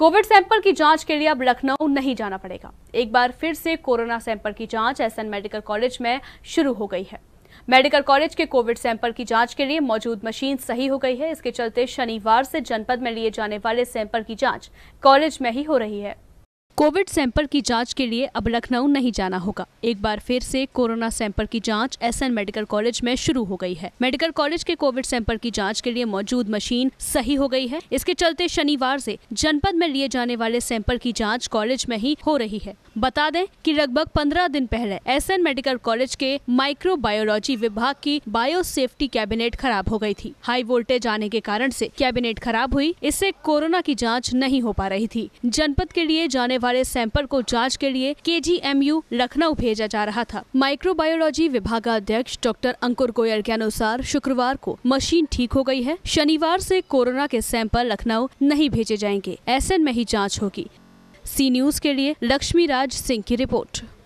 Covid sample की जांच के लिए अब लखनऊ नहीं जाना पड़ेगा एक बार फिर से कोरोना सैंपल की जांच एसएन मेडिकल कॉलेज में शुरू हो गई है मेडिकल कॉलेज के कोविड सैंपल की जांच के लिए मौजूद मशीन सही हो गई है इसके चलते शनिवार से जनपद में लिए जाने वाले सैंपल की जांच कॉलेज में ही हो रही है कोविड सैंपल की जांच के लिए अब लखनऊ नहीं जाना होगा एक बार फिर से कोरोना सैंपल की जांच एसएन मेडिकल कॉलेज में शुरू हो गई है मेडिकल कॉलेज के कोविड सैंपल की जांच के लिए मौजूद मशीन सही हो गई है इसके चलते शनिवार से जनपद में लिए जाने वाले सैंपल की जाँच कॉलेज में ही हो रही है बता दें कि लगभग पंद्रह दिन पहले एस मेडिकल कॉलेज के माइक्रोबायोलॉजी विभाग की बायो सेफ्टी कैबिनेट खराब हो गई थी हाई वोल्टेज आने के कारण से कैबिनेट खराब हुई इससे कोरोना की जांच नहीं हो पा रही थी जनपद के लिए जाने वाले वाले सैंपल को जांच के लिए केजीएमयू लखनऊ भेजा जा रहा था माइक्रोबायोलॉजी विभागाध्यक्ष डॉक्टर अंकुर गोयल के अनुसार शुक्रवार को मशीन ठीक हो गई है शनिवार से कोरोना के सैंपल लखनऊ नहीं भेजे जाएंगे ऐसे में ही जाँच होगी सी न्यूज के लिए लक्ष्मी राज सिंह की रिपोर्ट